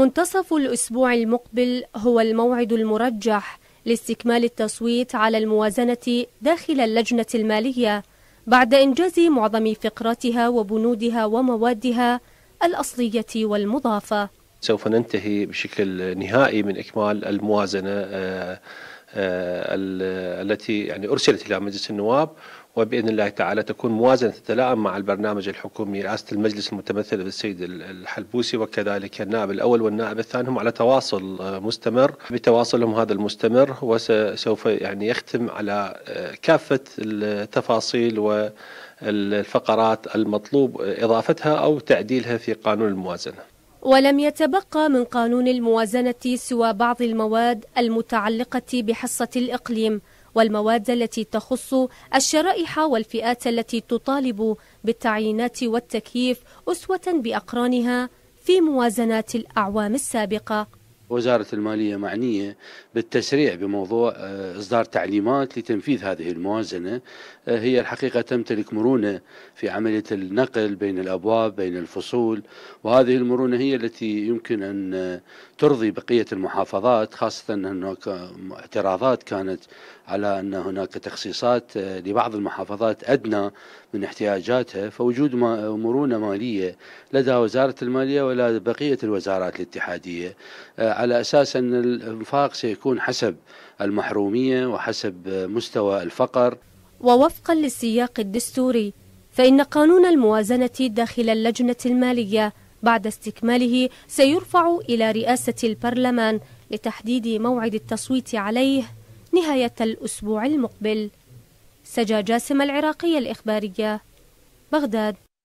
منتصف الأسبوع المقبل هو الموعد المرجح لاستكمال التصويت على الموازنة داخل اللجنة المالية بعد إنجاز معظم فقراتها وبنودها وموادها الأصلية والمضافة سوف ننتهي بشكل نهائي من إكمال الموازنة آه، آه، التي يعني ارسلت الى مجلس النواب وباذن الله تعالى تكون موازنه تتلائم مع البرنامج الحكومي رئاسه المجلس المتمثله بالسيد الحلبوسي وكذلك النائب الاول والنائب الثاني هم على تواصل آه، مستمر بتواصلهم هذا المستمر وسوف يعني يختم على آه، كافه التفاصيل و الفقرات المطلوب اضافتها او تعديلها في قانون الموازنه ولم يتبقى من قانون الموازنة سوى بعض المواد المتعلقة بحصة الإقليم والمواد التي تخص الشرائح والفئات التي تطالب بالتعيينات والتكييف أسوة بأقرانها في موازنات الأعوام السابقة وزارة المالية معنية بالتسريع بموضوع آه، إصدار تعليمات لتنفيذ هذه الموازنة آه، هي الحقيقة تمتلك مرونة في عملية النقل بين الأبواب بين الفصول وهذه المرونة هي التي يمكن أن آه، ترضي بقية المحافظات خاصة أن هناك اعتراضات كانت على أن هناك تخصيصات لبعض المحافظات أدنى من احتياجاتها فوجود مرونة مالية لدى وزارة المالية ولا بقية الوزارات الاتحادية على أساس أن الإنفاق سيكون حسب المحرومية وحسب مستوى الفقر ووفقا للسياق الدستوري فإن قانون الموازنة داخل اللجنة المالية بعد استكماله سيرفع إلى رئاسة البرلمان لتحديد موعد التصويت عليه نهاية الأسبوع المقبل سجا جاسم العراقية الإخبارية بغداد